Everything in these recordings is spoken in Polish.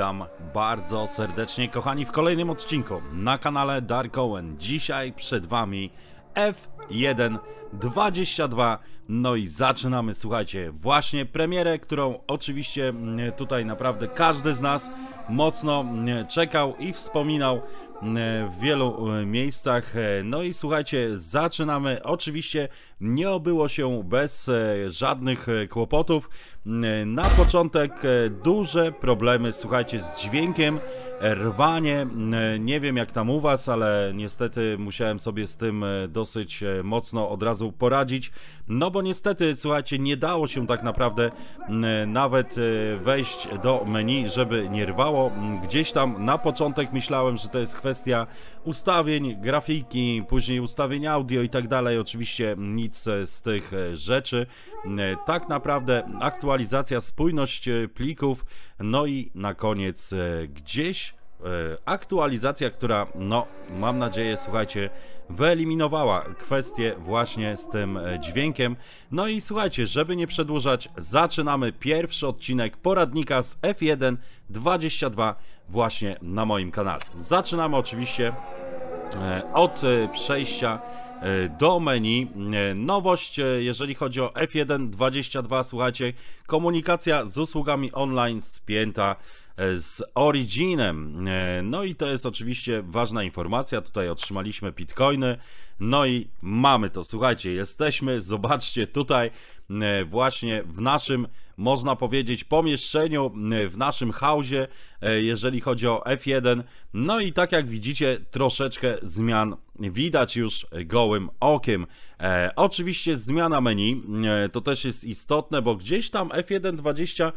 witam bardzo serdecznie, kochani, w kolejnym odcinku na kanale Dark Owen. Dzisiaj przed Wami F1 22. No i zaczynamy, słuchajcie, właśnie premierę, którą oczywiście mm, tutaj naprawdę każdy z nas mocno mm, czekał i wspominał mm, w wielu e, miejscach. E, no i słuchajcie, zaczynamy oczywiście nie obyło się bez e, żadnych e, kłopotów. Mm, e, na początek duże problemy, słuchajcie, z dźwiękiem, rwanie. Mm, nie wiem jak tam u Was, ale niestety musiałem sobie z tym dosyć mocno od razu poradzić. No bo niestety, słuchajcie, nie dało się tak naprawdę mm, nawet wejść do menu, żeby nie rwało. Gdzieś tam na początek myślałem, że to jest kwestia ustawień, grafiki, później ustawień audio i tak dalej. Oczywiście nic nic z tych e, rzeczy. E, tak naprawdę aktualizacja, spójność e, plików, no i na koniec gdzieś aktualizacja, która, no, mam nadzieję, słuchajcie, wyeliminowała kwestię właśnie z tym dźwiękiem. No i słuchajcie, żeby nie przedłużać, zaczynamy pierwszy odcinek poradnika z F1 22 właśnie na moim kanale. Zaczynamy oczywiście od przejścia E, do menu. E, nowość, e, jeżeli chodzi o F1 22, słuchajcie, komunikacja z usługami online spięta E, z Originem. E, no i to jest oczywiście ważna informacja. Tutaj otrzymaliśmy bitcoiny. No i mamy to. Słuchajcie, jesteśmy, zobaczcie tutaj e, właśnie w naszym można powiedzieć, pomieszczeniu w naszym hausie, jeżeli chodzi o F1. No i tak jak widzicie, troszeczkę zmian widać już gołym okiem. E, oczywiście zmiana menu e, to też jest istotne, bo gdzieś tam F1 20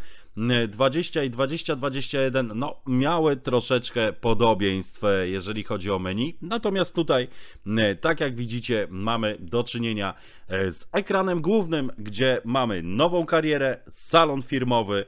20 i 2021 no miały troszeczkę podobieństw, e, jeżeli chodzi o menu. Natomiast tutaj, e, tak jak widzicie, mamy do czynienia e, z ekranem głównym, gdzie mamy nową karierę, salon firmowy,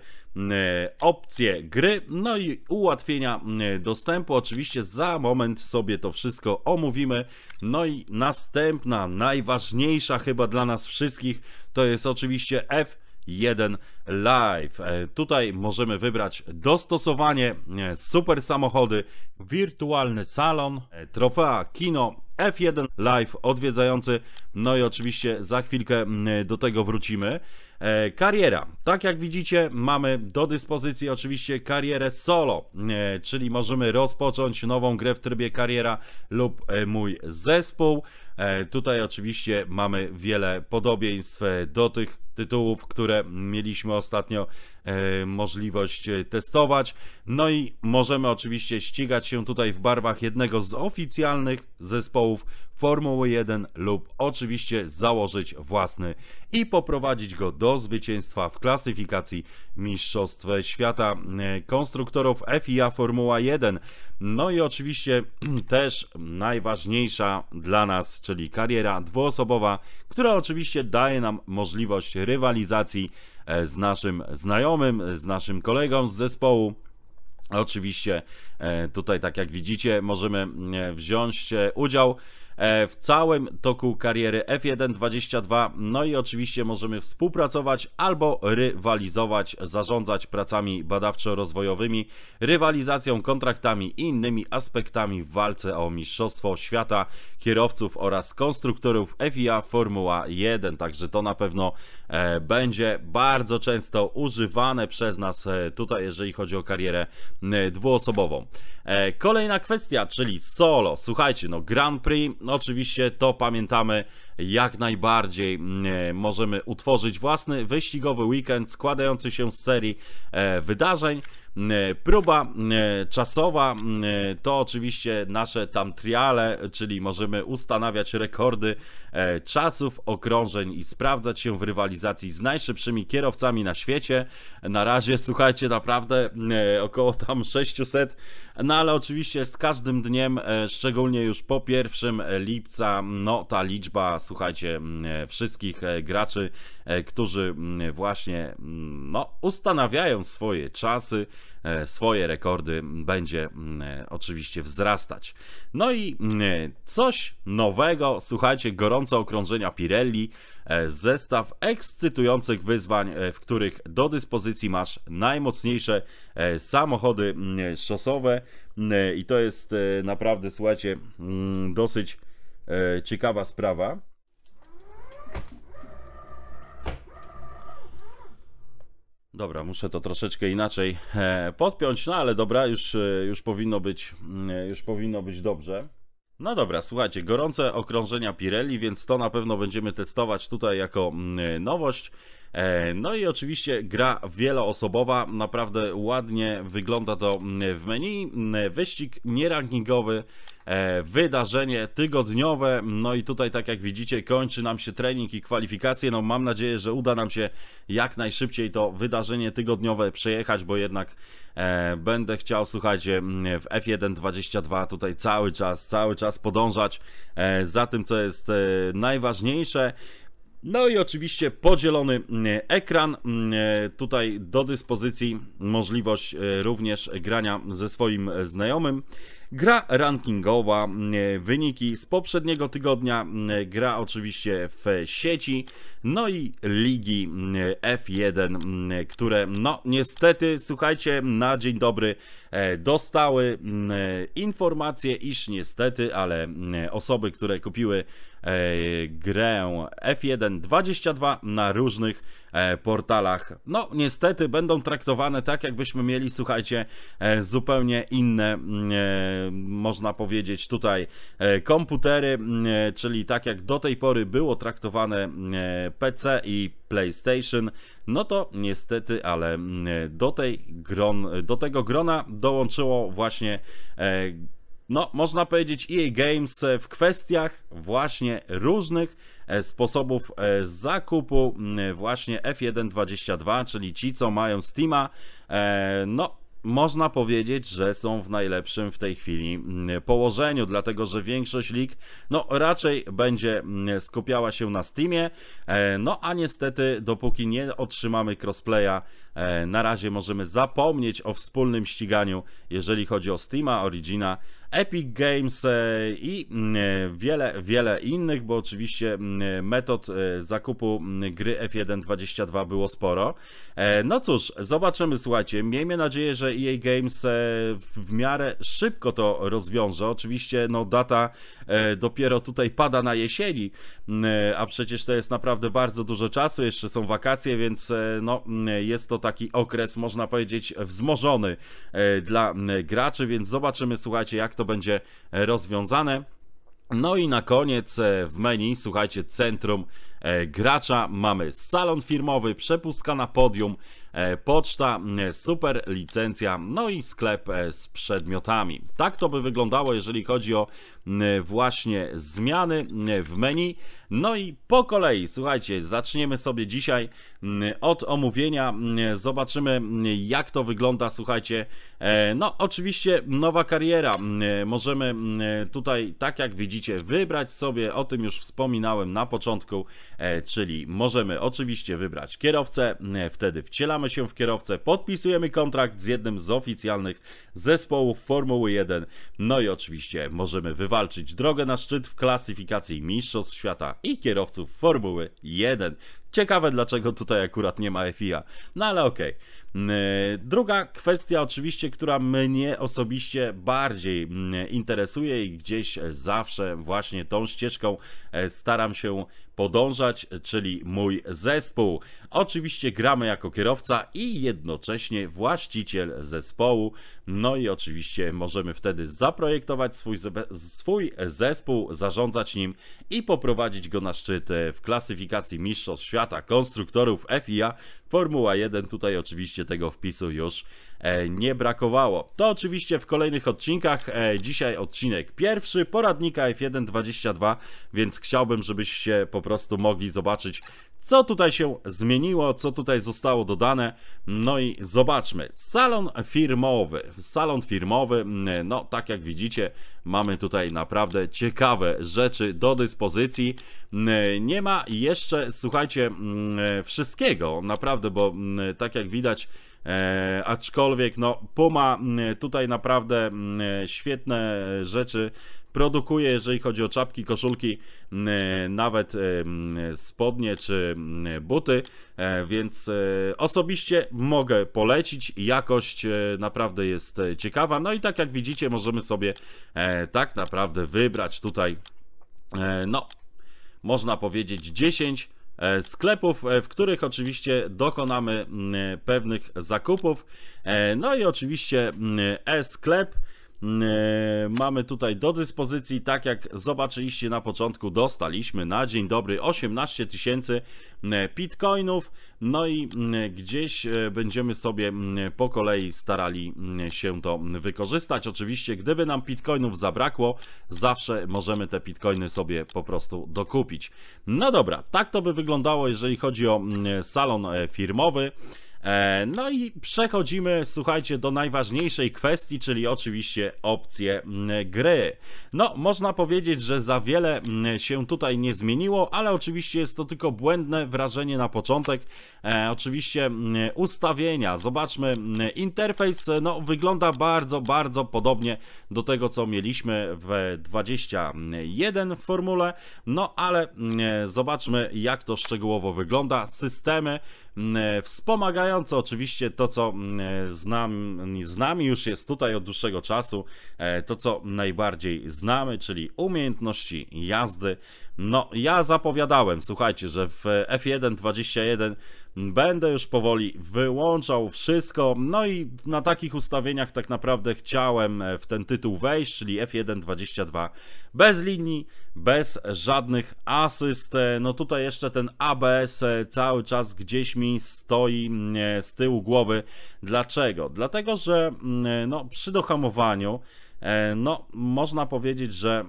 opcje gry, no i ułatwienia dostępu. Oczywiście za moment sobie to wszystko omówimy. No i następna, najważniejsza chyba dla nas wszystkich, to jest oczywiście F 1 Live. E, tutaj możemy wybrać dostosowanie, e, super samochody, wirtualny salon, e, trofea, kino, F1 Live odwiedzający. No i oczywiście za chwilkę do tego wrócimy. Kariera. Tak jak widzicie, mamy do dyspozycji oczywiście karierę solo, czyli możemy rozpocząć nową grę w trybie kariera lub mój zespół. Tutaj oczywiście mamy wiele podobieństw do tych tytułów, które mieliśmy ostatnio E, możliwość e, testować. No i możemy oczywiście ścigać się tutaj w barwach jednego z oficjalnych zespołów Formuły 1 lub oczywiście założyć własny i poprowadzić go do zwycięstwa w klasyfikacji Mistrzostw Świata e, Konstruktorów FIA Formuła 1. No i oczywiście też najważniejsza dla nas, czyli kariera dwuosobowa, która oczywiście daje nam możliwość rywalizacji E, z naszym znajomym, z naszym kolegą z zespołu. Oczywiście e, tutaj, tak jak widzicie, możemy mm, e, wziąć udział E, w całym toku kariery F1 22. No i oczywiście możemy współpracować albo rywalizować, zarządzać pracami badawczo-rozwojowymi, rywalizacją, kontraktami i innymi aspektami w walce o Mistrzostwo Świata Kierowców oraz Konstruktorów FIA Formuła 1. Także to na pewno e, będzie bardzo często używane przez nas e, tutaj, jeżeli chodzi o karierę dwuosobową. Kolejna kwestia, czyli solo. Słuchajcie, no Grand Prix no oczywiście to pamiętamy jak najbardziej. Mm, e, możemy utworzyć własny wyścigowy weekend składający się z serii e, wydarzeń. Mm, e, próba mm, e, czasowa mm, e, to oczywiście nasze tam triale, czyli możemy ustanawiać rekordy czasów, okrążeń i sprawdzać się w rywalizacji z najszybszymi kierowcami na świecie. Na razie, słuchajcie, naprawdę około tam 600, no ale oczywiście z każdym dniem, szczególnie już po 1 lipca, no ta liczba, słuchajcie, wszystkich graczy, którzy właśnie no, ustanawiają swoje czasy, E, swoje rekordy będzie mm, e, oczywiście wzrastać. No i mm, e, coś nowego, słuchajcie, gorące okrążenia Pirelli, zestaw ekscytujących wyzwań, w których do dyspozycji masz najmocniejsze samochody mm, szosowe i to jest naprawdę, słuchajcie, dosyć ciekawa sprawa. Dobra, muszę to troszeczkę inaczej e, podpiąć, no ale dobra, już, e, już, powinno, być, mm, e, już powinno być dobrze. No dobra, słuchajcie, gorące okrążenia Pirelli, więc to na pewno będziemy testować tutaj jako mm, nowość. E, no i oczywiście gra wieloosobowa, naprawdę ładnie wygląda to mm, w menu. Mm, wyścig nierankingowy, e, wydarzenie tygodniowe. No i tutaj, tak jak widzicie, kończy nam się trening i kwalifikacje. No mam nadzieję, że uda nam się jak najszybciej to wydarzenie tygodniowe przejechać, bo jednak e, będę chciał, słuchajcie, mm, w F1 22 tutaj cały czas, cały czas podążać za tym, co jest najważniejsze. No i oczywiście podzielony mm, ekran. Mm, tutaj do dyspozycji możliwość e, również grania ze swoim znajomym. Gra rankingowa, mm, wyniki z poprzedniego tygodnia, gra oczywiście w sieci, no i ligi F1, które no niestety, słuchajcie, na dzień dobry e, dostały informację, iż niestety, ale osoby, które kupiły E, grę F1 22 na różnych e, portalach. No, niestety będą traktowane tak, jakbyśmy mieli, słuchajcie, e, zupełnie inne, mm, można powiedzieć, tutaj komputery, mm, czyli tak jak do tej pory było traktowane mm, PC i PlayStation, no to niestety, ale do, tej gron, do tego grona dołączyło właśnie no, można powiedzieć EA Games e, w kwestiach właśnie różnych e, sposobów e, zakupu właśnie F122, czyli ci, co mają Steama, no, można powiedzieć, że są w najlepszym w tej chwili położeniu, dlatego że większość lig no, raczej będzie skupiała się na Steamie, no a niestety dopóki nie otrzymamy crossplaya E, na razie możemy zapomnieć o wspólnym ściganiu, jeżeli chodzi o Steama, Origina, Epic Games e, i mm, e, wiele, wiele innych, bo oczywiście mm, metod zakupu mm, gry F1 22 było sporo. No cóż, zobaczymy, słuchajcie. Miejmy nadzieję, że EA Games w miarę szybko to rozwiąże. Oczywiście, no, data dopiero tutaj pada na jesieni, a przecież to jest naprawdę bardzo dużo czasu. Jeszcze są wakacje, więc no, jest to taki okres, można powiedzieć, wzmożony e, dla graczy, więc zobaczymy, słuchajcie, jak to będzie rozwiązane. No i na koniec e, w menu, słuchajcie, centrum E, gracza. Mamy salon firmowy, przepustka na podium, e, poczta, super licencja, no i sklep e, z przedmiotami. Tak to by wyglądało, jeżeli chodzi o właśnie zmiany w menu. No i po kolei, słuchajcie, zaczniemy sobie dzisiaj od omówienia. Zobaczymy, jak to wygląda, słuchajcie. No, oczywiście nowa kariera. Możemy tutaj, tak jak widzicie, wybrać sobie, o tym już wspominałem na początku, E, czyli możemy oczywiście wybrać kierowcę, e, wtedy wcielamy się w kierowcę, podpisujemy kontrakt z jednym z oficjalnych zespołów Formuły 1, no i oczywiście możemy wywalczyć drogę na szczyt w klasyfikacji Mistrzostw Świata i kierowców Formuły 1. Ciekawe, dlaczego tutaj akurat nie ma FIA. No ale okej. Okay. Mm, e, druga kwestia, oczywiście, która mnie osobiście bardziej mm, interesuje i gdzieś zawsze właśnie tą ścieżką e, staram się podążać, czyli mój zespół. Oczywiście gramy jako kierowca i jednocześnie właściciel zespołu. No i oczywiście możemy wtedy zaprojektować swój, swój zespół, zarządzać nim i poprowadzić go na szczyt e, w klasyfikacji Mistrzostw Świata świata konstruktorów FIA. Formuła 1 tutaj oczywiście tego wpisu już e, nie brakowało. To oczywiście w kolejnych odcinkach. E, dzisiaj odcinek pierwszy poradnika F1 22, więc chciałbym, żebyście po prostu mogli zobaczyć co tutaj się zmieniło, co tutaj zostało dodane. No i zobaczmy. Salon firmowy. Salon firmowy, mm, no tak jak widzicie, mamy tutaj naprawdę ciekawe rzeczy do dyspozycji. Mm, nie ma jeszcze, słuchajcie, mm, wszystkiego, naprawdę, bo tak jak widać, E, aczkolwiek, no, Puma tutaj naprawdę świetne rzeczy produkuje, jeżeli chodzi o czapki, koszulki, mm, e, nawet e, mm, spodnie czy mm, e, buty, więc osobiście mogę polecić. Jakość naprawdę jest ciekawa. No i tak jak widzicie, możemy sobie tak naprawdę wybrać tutaj, no, można powiedzieć 10 sklepów, w których oczywiście dokonamy pewnych zakupów. No i oczywiście e-sklep Mm, e, mamy tutaj do dyspozycji, tak jak zobaczyliście na początku, dostaliśmy na dzień dobry 18 tysięcy mm, e, bitcoinów, no i mm, e, gdzieś będziemy sobie po kolei starali się to wykorzystać. Oczywiście, gdyby nam bitcoinów zabrakło, zawsze możemy te bitcoiny sobie po prostu dokupić. No dobra, tak to by wyglądało, jeżeli chodzi o salon firmowy. E, no i przechodzimy, słuchajcie, do najważniejszej kwestii, czyli oczywiście opcje mm, gry. No, można powiedzieć, że za wiele mm, się tutaj nie zmieniło, ale oczywiście jest to tylko błędne wrażenie na początek. E, oczywiście mm, ustawienia, zobaczmy, interfejs no, wygląda bardzo, bardzo podobnie do tego, co mieliśmy w 21 w formule, no ale zobaczmy, jak to szczegółowo wygląda. Systemy, Mm, e, wspomagające oczywiście to, co mm, e, znam, z nami już jest tutaj od dłuższego czasu, e, to co najbardziej znamy, czyli umiejętności jazdy. No, ja zapowiadałem, słuchajcie, że w F1 21 Będę już powoli wyłączał wszystko. No i na takich ustawieniach tak naprawdę chciałem e, w ten tytuł wejść, czyli f 22 bez linii, bez żadnych asyst. E, no tutaj jeszcze ten ABS e, cały czas gdzieś mi stoi z tyłu głowy. Dlaczego? Dlatego, że no, przy dohamowaniu no, można powiedzieć, że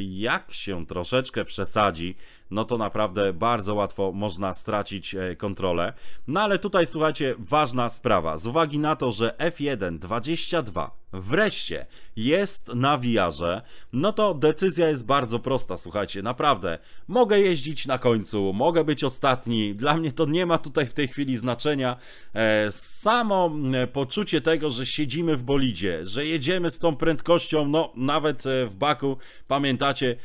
jak się troszeczkę przesadzi, no to naprawdę bardzo łatwo można stracić e, kontrolę. No ale tutaj słuchajcie, ważna sprawa. Z uwagi na to, że F1 22 wreszcie jest na wiarze, no to decyzja jest bardzo prosta, słuchajcie, naprawdę. Mogę jeździć na końcu, mogę być ostatni, dla mnie to nie ma tutaj w tej chwili znaczenia. E, samo poczucie tego, że siedzimy w bolidzie, że jedziemy z tą prędkością, no nawet e, w Baku, pamiętacie,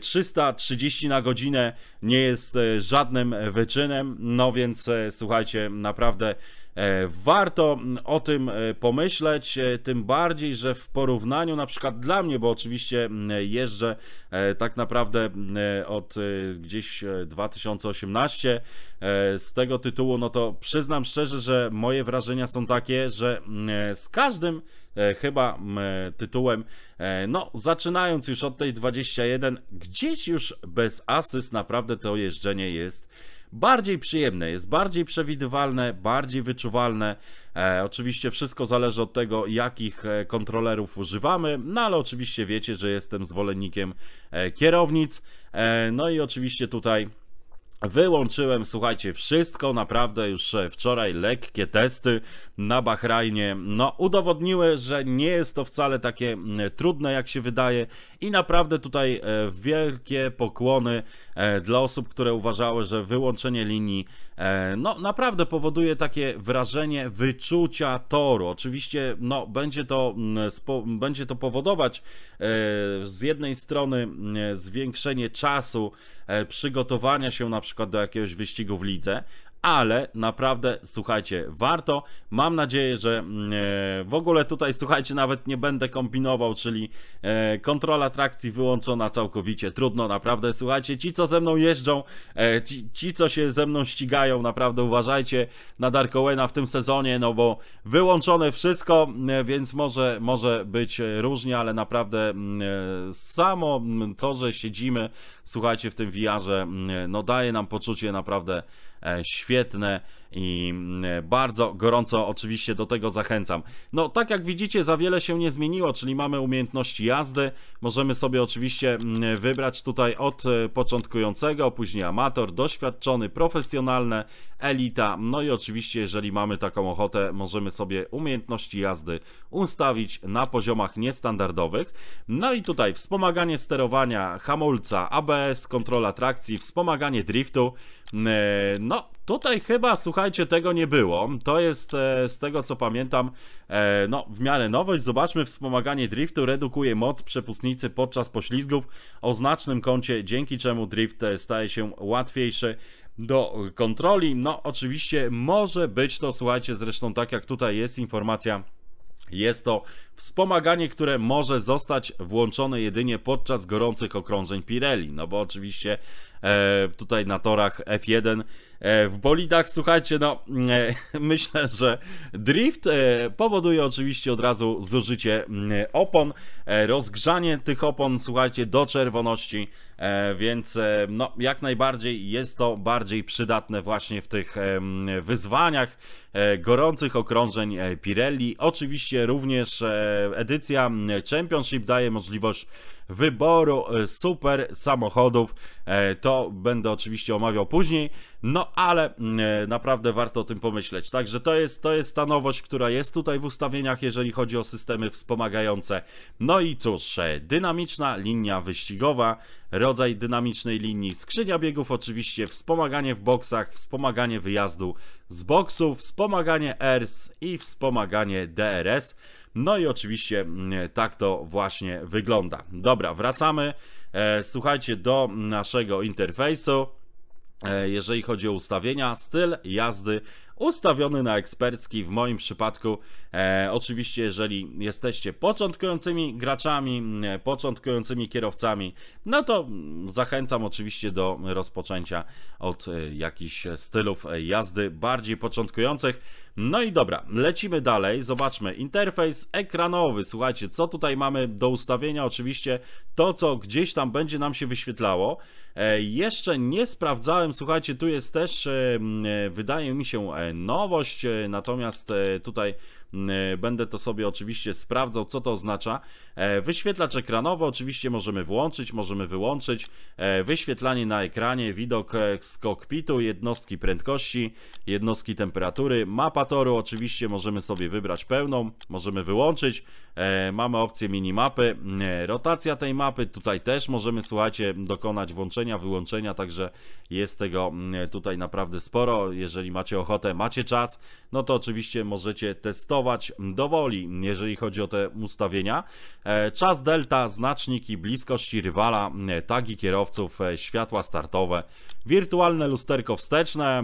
330 na godzinę nie jest e, żadnym e, wyczynem, no więc e, słuchajcie, naprawdę warto o tym pomyśleć, tym bardziej, że w porównaniu na przykład dla mnie, bo oczywiście jeżdżę tak naprawdę od gdzieś 2018 z tego tytułu, no to przyznam szczerze, że moje wrażenia są takie, że z każdym E, chyba tytułem. E, no, zaczynając już od tej 21, gdzieś już bez asyst naprawdę to jeżdżenie jest bardziej przyjemne, jest bardziej przewidywalne, bardziej wyczuwalne. E, oczywiście wszystko zależy od tego, jakich e, kontrolerów używamy, no ale oczywiście wiecie, że jestem zwolennikiem kierownic. E, no i oczywiście tutaj Wyłączyłem, słuchajcie, wszystko, naprawdę już wczoraj lekkie testy, na Bahrajnie, no, udowodniły, że nie jest to wcale takie mm, trudne, jak się wydaje. I naprawdę tutaj e, wielkie pokłony e, dla osób, które uważały, że wyłączenie linii, e, no, naprawdę powoduje takie wrażenie wyczucia toru. Oczywiście, no, będzie to, mm, będzie to powodować z jednej strony mm, zwiększenie czasu przygotowania się na przykład do jakiegoś wyścigu w lidze, ale naprawdę słuchajcie, warto. Mam nadzieję, że mm, e, w ogóle tutaj słuchajcie, nawet nie będę kombinował, czyli e, kontrola trakcji wyłączona całkowicie. Trudno naprawdę, słuchajcie, ci co ze mną jeżdżą, e, ci, ci co się ze mną ścigają, naprawdę uważajcie na Dark w tym sezonie, no bo wyłączone wszystko, mm, więc może, może być różnie, ale naprawdę mm, samo to, że siedzimy, słuchajcie, w tym VR-ze, no daje nam poczucie naprawdę E, świetne i mm, e, bardzo gorąco oczywiście do tego zachęcam. No, tak jak widzicie, za wiele się nie zmieniło, czyli mamy umiejętności jazdy. Możemy sobie oczywiście mm, e, wybrać tutaj od początkującego, później amator, doświadczony, profesjonalne, elita. No i oczywiście, jeżeli mamy taką ochotę, możemy sobie umiejętności jazdy ustawić na poziomach niestandardowych. No i tutaj wspomaganie sterowania, hamulca, ABS, kontrola trakcji, wspomaganie driftu. Mm, no, tutaj chyba, słuchajcie, tego nie było. To jest, e, z tego co pamiętam, e, no, w miarę nowość. Zobaczmy, wspomaganie driftu redukuje moc przepustnicy podczas poślizgów o znacznym kącie, dzięki czemu drift e, staje się łatwiejszy do kontroli. No, oczywiście może być to, słuchajcie, zresztą tak jak tutaj jest informacja, jest to Wspomaganie, które może zostać włączone jedynie podczas gorących okrążeń Pirelli, no bo oczywiście e, tutaj na torach F1 e, w bolidach, słuchajcie, no e, myślę, że drift e, powoduje oczywiście od razu zużycie mm, opon, e, rozgrzanie tych opon, słuchajcie, do czerwoności, e, więc no, jak najbardziej jest to bardziej przydatne właśnie w tych mm, wyzwaniach gorących okrążeń Pirelli. Oczywiście również E, edycja Championship daje możliwość wyboru e, super samochodów. E, to będę oczywiście omawiał później, no ale mm, e, naprawdę warto o tym pomyśleć. Także to jest, to jest ta nowość, która jest tutaj w ustawieniach, jeżeli chodzi o systemy wspomagające. No i cóż, dynamiczna linia wyścigowa, rodzaj dynamicznej linii, skrzynia biegów oczywiście, wspomaganie w boksach, wspomaganie wyjazdu z boksu, wspomaganie ERS i wspomaganie DRS. No i oczywiście mm, tak to właśnie wygląda. Dobra. Dobra, wracamy. E, słuchajcie, do naszego interfejsu e, jeżeli chodzi o ustawienia, styl jazdy ustawiony na ekspercki w moim przypadku. E, oczywiście, jeżeli jesteście początkującymi graczami, e, początkującymi kierowcami, no to zachęcam oczywiście do rozpoczęcia od e, jakichś stylów e, jazdy bardziej początkujących. No i dobra, lecimy dalej, zobaczmy, interfejs ekranowy, słuchajcie, co tutaj mamy do ustawienia, oczywiście to, co gdzieś tam będzie nam się wyświetlało. E, jeszcze nie sprawdzałem, słuchajcie, tu jest też, e, wydaje mi się, e, nowość, e, natomiast e, tutaj Mm, e, będę to sobie oczywiście sprawdzał, co to oznacza. E, wyświetlacz ekranowy oczywiście możemy włączyć, możemy wyłączyć. E, wyświetlanie na ekranie, widok z kokpitu, jednostki prędkości, jednostki temperatury, mapa toru oczywiście możemy sobie wybrać pełną, możemy wyłączyć. Mamy opcję minimapy, mm, rotacja tej mapy, tutaj też możemy, słuchajcie, dokonać włączenia, wyłączenia, także jest tego mm, tutaj naprawdę sporo. Jeżeli macie ochotę, macie czas, no to oczywiście możecie testować do woli, jeżeli chodzi o te ustawienia. E, czas delta, znaczniki, bliskości rywala, e, tagi kierowców, e, światła startowe, wirtualne lusterko wsteczne.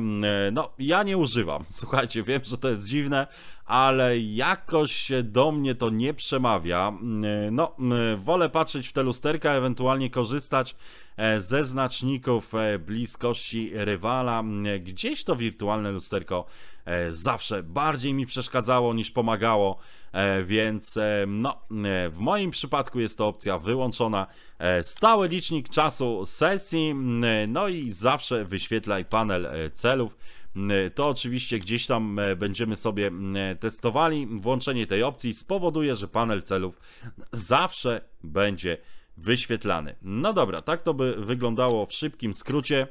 No, ja nie używam. Słuchajcie, wiem, że to jest dziwne, ale jakoś się do mnie to nie przemawia. Mm, no, mm, wolę patrzeć w te lusterka, ewentualnie korzystać e, ze znaczników e, bliskości rywala. Mm, gdzieś to wirtualne lusterko e, zawsze bardziej mi przeszkadzało niż pomagało, więc no, w moim przypadku jest to opcja wyłączona. Stały licznik czasu sesji, no i zawsze wyświetlaj panel celów Mm, e, to oczywiście gdzieś tam e, będziemy sobie mm, e, testowali. Włączenie tej opcji spowoduje, że panel celów zawsze będzie wyświetlany. No dobra, tak to by wyglądało w szybkim skrócie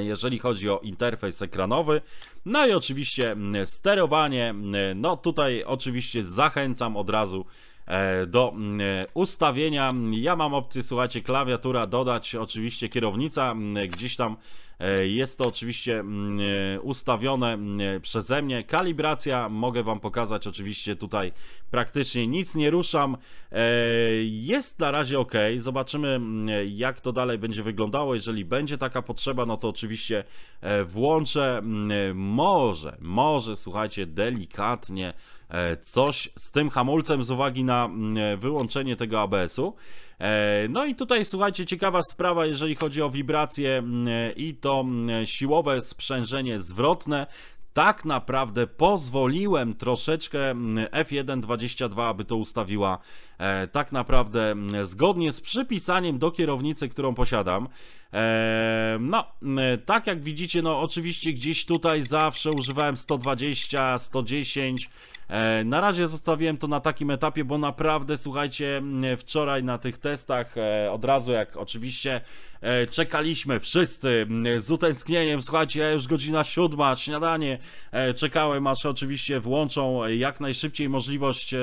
jeżeli chodzi o interfejs ekranowy. No i oczywiście mm, sterowanie. No tutaj oczywiście zachęcam od razu E, do mm, e, ustawienia. Ja mam opcję, słuchajcie, klawiatura dodać, oczywiście kierownica, mm, e, gdzieś tam jest to oczywiście mm, ustawione przeze mnie. Kalibracja, mogę Wam pokazać oczywiście tutaj praktycznie nic nie ruszam. Jest na razie ok, zobaczymy jak to dalej będzie wyglądało. Jeżeli będzie taka potrzeba, no to oczywiście włączę. Może, może, słuchajcie, delikatnie E, coś z tym hamulcem z uwagi na mm, e, wyłączenie tego ABS-u. E, no i tutaj słuchajcie, ciekawa sprawa, jeżeli chodzi o wibracje mm, i to mm, siłowe sprzężenie zwrotne tak naprawdę pozwoliłem troszeczkę F122, aby to ustawiła tak naprawdę zgodnie z przypisaniem do kierownicy, którą posiadam. no, tak jak widzicie, no oczywiście gdzieś tutaj zawsze używałem 120, 110, E, na razie zostawiłem to na takim etapie, bo naprawdę, słuchajcie, wczoraj na tych testach e, od razu, jak oczywiście e, czekaliśmy wszyscy z utęsknieniem, słuchajcie, już godzina siódma, śniadanie, czekałem aż oczywiście włączą jak najszybciej możliwość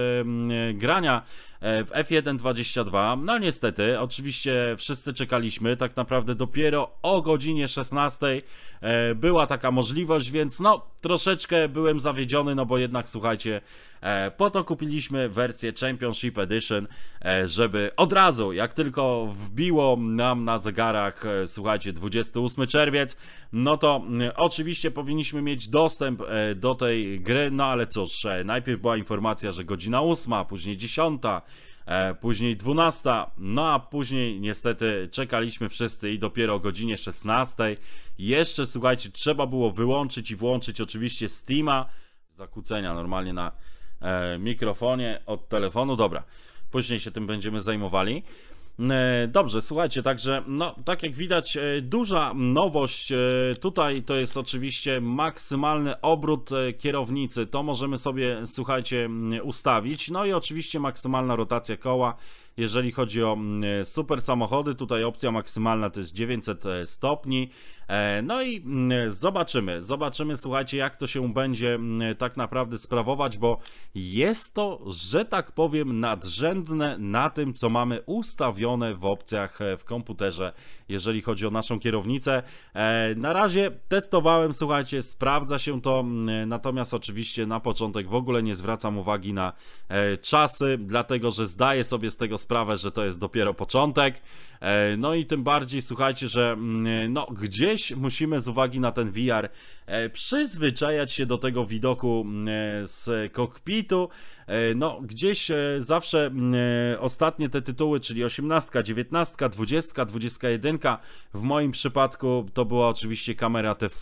grania E, w F1 22. No niestety, oczywiście wszyscy czekaliśmy, tak naprawdę dopiero o godzinie 16 e, była taka możliwość, więc no troszeczkę byłem zawiedziony, no bo jednak słuchajcie, E, po to kupiliśmy wersję Championship Edition, e, żeby od razu, jak tylko wbiło nam na zegarach, e, słuchajcie, 28 czerwiec, no to oczywiście powinniśmy mieć dostęp do tej gry, no ale cóż, najpierw była informacja, że godzina 8, później 10 później 12, no a później niestety czekaliśmy wszyscy i dopiero o godzinie 16. Jeszcze słuchajcie, trzeba było wyłączyć i włączyć oczywiście Steama. Zakłócenia normalnie na E, mikrofonie od telefonu. Dobra, później się tym będziemy zajmowali. E, dobrze, słuchajcie, także no, tak jak widać, e, duża nowość tutaj to jest oczywiście maksymalny obrót kierownicy. To możemy sobie, słuchajcie, ustawić. No i oczywiście maksymalna rotacja koła. Jeżeli chodzi o super samochody, tutaj opcja maksymalna to jest 900 stopni. E, no i mm, zobaczymy, zobaczymy, słuchajcie, jak to się będzie mm, tak naprawdę sprawować, bo jest to, że tak powiem, nadrzędne na tym, co mamy ustawione w opcjach e, w komputerze, jeżeli chodzi o naszą kierownicę. E, na razie testowałem, słuchajcie, sprawdza się to, mm, natomiast oczywiście na początek w ogóle nie zwracam uwagi na czasy, dlatego że zdaję sobie z tego sprawę, że to jest dopiero początek. No i tym bardziej, słuchajcie, że no gdzie gdzieś musimy z uwagi na ten VR e, przyzwyczajać się do tego widoku e, z kokpitu. E, no, gdzieś zawsze ostatnie te tytuły, czyli 18, 19, 20, 21. W moim przypadku to była oczywiście kamera TV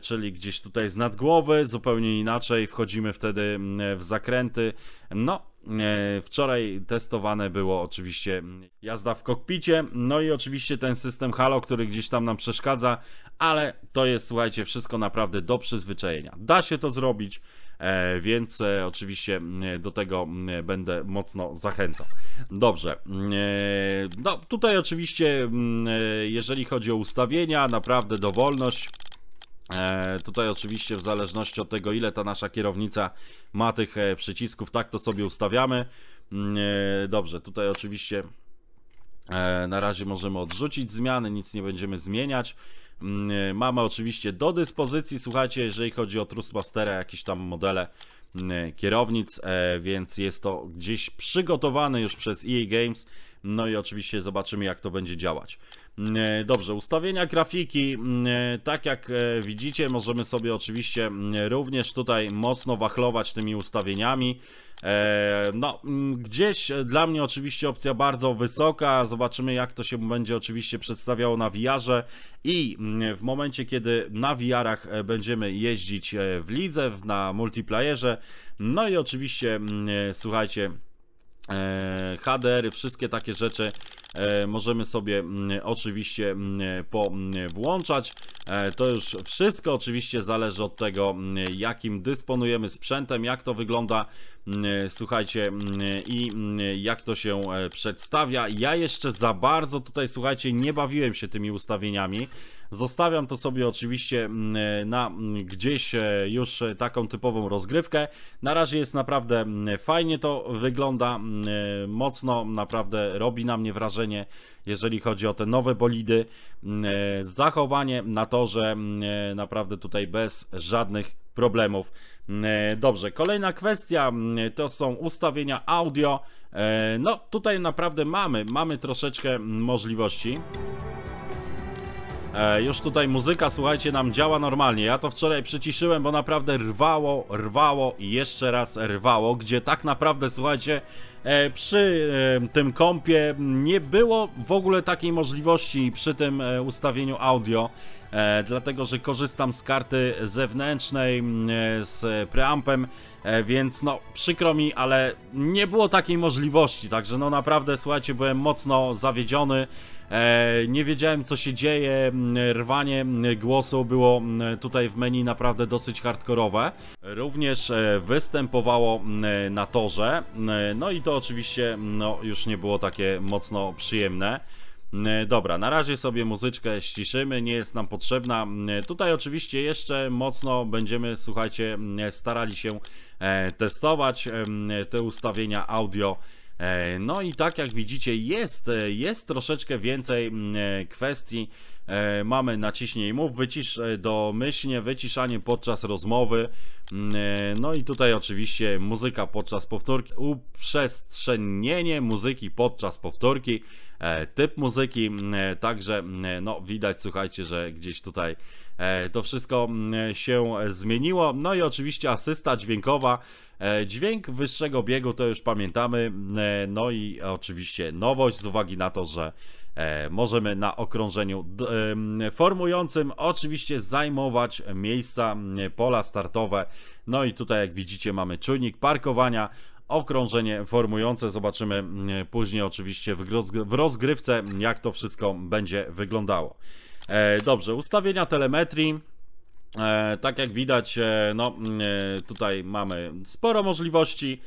czyli gdzieś tutaj z nad głowy, zupełnie inaczej wchodzimy wtedy w zakręty. No, E, wczoraj testowane było oczywiście jazda w kokpicie, no i oczywiście ten system Halo, który gdzieś tam nam przeszkadza, ale to jest, słuchajcie, wszystko naprawdę do przyzwyczajenia. Da się to zrobić, e, więc e, oczywiście do tego będę mocno zachęcał. Dobrze, no tutaj oczywiście, mm, jeżeli chodzi o ustawienia, naprawdę dowolność E, tutaj oczywiście w zależności od tego, ile ta nasza kierownica ma tych e, przycisków, tak to sobie ustawiamy. Mm, e, dobrze, tutaj oczywiście na razie możemy odrzucić zmiany, nic nie będziemy zmieniać. Mm, mamy oczywiście do dyspozycji, słuchajcie, jeżeli chodzi o Trustmastera, jakieś tam modele mm, kierownic, więc jest to gdzieś przygotowane już przez EA Games. No i oczywiście zobaczymy, jak to będzie działać. Mm, e, dobrze, ustawienia grafiki, mm, e, tak jak e, widzicie, możemy sobie oczywiście mm, również tutaj mocno wachlować tymi ustawieniami. No, gdzieś dla mnie oczywiście opcja bardzo wysoka, zobaczymy jak to się będzie oczywiście przedstawiało na wiarze i w momencie kiedy na wiarach będziemy jeździć w lidze, na multiplayerze, no i oczywiście słuchajcie, HDR, y, wszystkie takie rzeczy E, możemy sobie mm, oczywiście mm, powłączać. Mm, e, to już wszystko oczywiście zależy od tego, jakim dysponujemy sprzętem, jak to wygląda Mm, e, słuchajcie, mm, i mm, jak to się e, przedstawia. Ja jeszcze za bardzo tutaj, słuchajcie, nie bawiłem się tymi ustawieniami. Zostawiam to sobie oczywiście na gdzieś e, już taką typową rozgrywkę. Na razie jest naprawdę fajnie to wygląda, mocno naprawdę robi na mnie wrażenie, jeżeli chodzi o te nowe bolidy. Zachowanie na torze naprawdę tutaj bez żadnych problemów. Mm, e, dobrze, kolejna kwestia mm, to są ustawienia audio. E, no tutaj naprawdę mamy, mamy troszeczkę mm, możliwości. E, już tutaj muzyka, słuchajcie, nam działa normalnie. Ja to wczoraj przyciszyłem, bo naprawdę rwało, rwało i jeszcze raz rwało, gdzie tak naprawdę, słuchajcie, e, przy e, tym kąpie nie było w ogóle takiej możliwości przy tym e, ustawieniu audio, e, dlatego że korzystam z karty zewnętrznej, e, z preampem, więc no przykro mi, ale nie było takiej możliwości, także no naprawdę, słuchajcie, byłem mocno zawiedziony. E, nie wiedziałem co się dzieje, rwanie głosu było tutaj w menu naprawdę dosyć hardkorowe. Również e, występowało na torze, no i to oczywiście no, już nie było takie mocno przyjemne. Dobra, na razie sobie muzyczkę ściszymy, nie jest nam potrzebna. Tutaj oczywiście jeszcze mocno będziemy, słuchajcie, starali się e, testować te ustawienia audio E, no i tak jak widzicie jest, e, jest troszeczkę więcej mm, e, kwestii. Mamy naciśnij mów, wycisz domyślnie, wyciszanie podczas rozmowy. Mm, no i tutaj oczywiście muzyka podczas powtórki, uprzestrzenienie muzyki podczas powtórki, typ muzyki. Mm, także no widać, słuchajcie, że gdzieś tutaj to wszystko się zmieniło. No i oczywiście asysta dźwiękowa. E, dźwięk wyższego biegu to już pamiętamy, e, no i oczywiście nowość z uwagi na to, że e, możemy na okrążeniu formującym oczywiście zajmować miejsca, pola startowe. No i tutaj jak widzicie mamy czujnik parkowania, okrążenie formujące. Zobaczymy później oczywiście w rozgrywce jak to wszystko będzie wyglądało. Dobrze, ustawienia telemetrii. E, tak jak widać, e, no e, tutaj mamy sporo możliwości.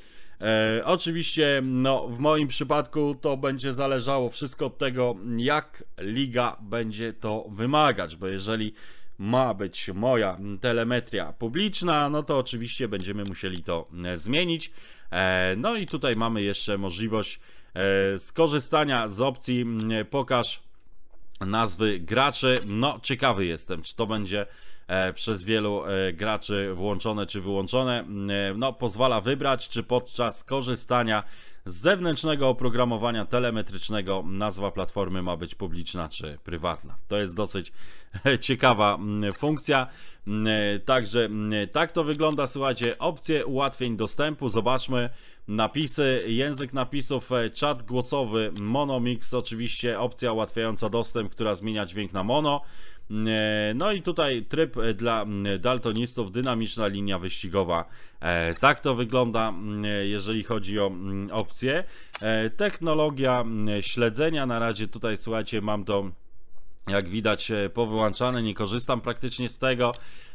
oczywiście, no w moim przypadku to będzie zależało wszystko od tego, jak liga będzie to wymagać, bo jeżeli ma być moja telemetria publiczna, no to oczywiście będziemy musieli to zmienić. No i tutaj mamy jeszcze możliwość skorzystania z opcji pokaż nazwy graczy. No ciekawy jestem, czy to będzie E, przez wielu e, graczy włączone czy wyłączone, e, no, pozwala wybrać, czy podczas korzystania z zewnętrznego oprogramowania telemetrycznego nazwa platformy ma być publiczna czy prywatna. To jest dosyć ciekawa funkcja. Także tak to wygląda, słuchajcie, opcje ułatwień dostępu, zobaczmy napisy, język napisów, czat głosowy, mono mix. oczywiście opcja ułatwiająca dostęp, która zmienia dźwięk na mono, E, no i tutaj tryb e, dla daltonistów, dynamiczna linia wyścigowa. E, tak to wygląda, jeżeli chodzi o opcje. Technologia śledzenia, na razie tutaj słuchajcie, mam to jak widać e, powyłączane, nie korzystam praktycznie z tego.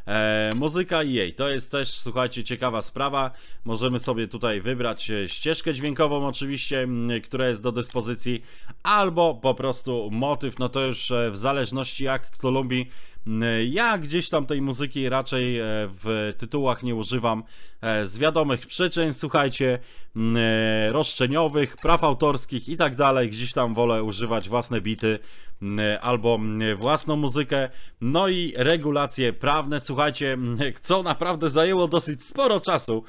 E, muzyka i jej, to jest też, słuchajcie, ciekawa sprawa. Możemy sobie tutaj wybrać e, ścieżkę dźwiękową oczywiście, która jest do dyspozycji, albo po prostu motyw, no to już e, w zależności jak kto lubi. Ja gdzieś tam tej muzyki raczej w tytułach nie używam z wiadomych przyczyn, słuchajcie, roszczeniowych, praw autorskich i tak dalej. Gdzieś tam wolę używać własne bity albo własną muzykę, no i regulacje prawne. Słuchajcie, co naprawdę zajęło dosyć sporo czasu,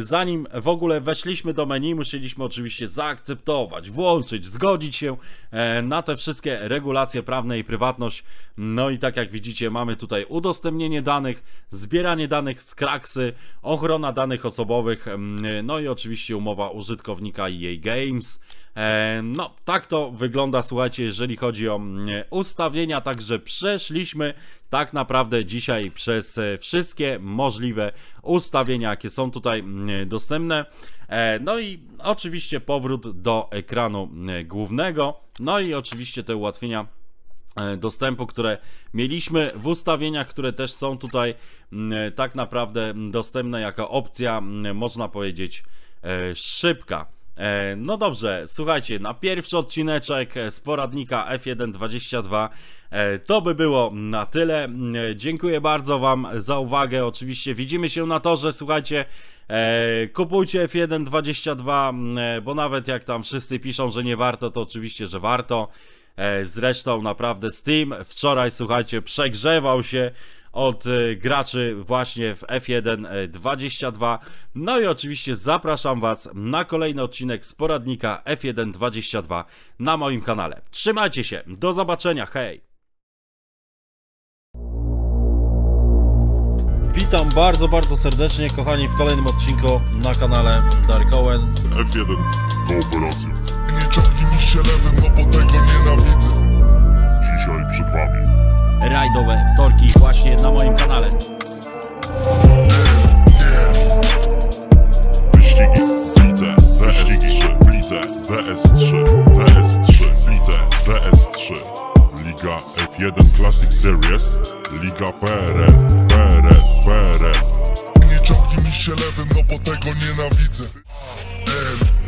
zanim w ogóle weszliśmy do menu, musieliśmy oczywiście zaakceptować, włączyć, zgodzić się e, na te wszystkie regulacje prawne i prywatność. No i tak jak widzicie, mamy tutaj udostępnienie danych, zbieranie danych z kraksy, ochrona danych osobowych, no i oczywiście umowa użytkownika i jej Games. E, no, tak to wygląda, słuchajcie, jeżeli chodzi o mm, ustawienia, także przeszliśmy tak naprawdę dzisiaj przez e, wszystkie możliwe ustawienia, jakie są tutaj mm, dostępne. E, no i oczywiście powrót do ekranu mm, głównego, no i oczywiście te ułatwienia dostępu, które mieliśmy w ustawieniach, które też są tutaj tak naprawdę dostępne jako opcja, można powiedzieć, szybka. E, no dobrze, słuchajcie, na pierwszy odcineczek e, z poradnika F122 e, to by było na tyle. Dziękuję bardzo Wam za uwagę. Oczywiście widzimy się na torze. Słuchajcie, kupujcie F122, mm, bo nawet jak tam wszyscy piszą, że nie warto, to oczywiście, że warto. Zresztą naprawdę Steam wczoraj, słuchajcie, przegrzewał się od e, graczy właśnie w F1 22. E, no i oczywiście zapraszam Was na kolejny odcinek z poradnika F1 22 na moim kanale. Trzymajcie się, do zobaczenia, hej! Witam bardzo, bardzo serdecznie, kochani, w kolejnym odcinku na kanale Dark Owen. F1 Kooperacja. Niczaki mi się lezę, no bo tego nienawidzę. Dzisiaj przed Wami rajdowe wtorki właśnie na moim kanale. Wyścigi, Blice, VS3, Blice, 3 VS3, 3 Liga F1 Classic Series, Liga PRL, e, PRL, e, PRL. E. Nie ciągnij się lewym, no bo tego nienawidzę. L,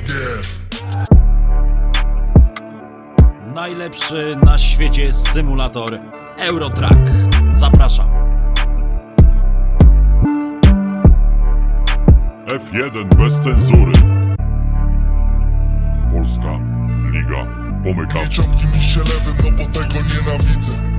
najlepszy na świecie symulator Eurotrack. Zapraszam. F1 bez cenzury. Polska Liga Pomykacza. Nie ciągnij mi się lewym, no bo tego nienawidzę.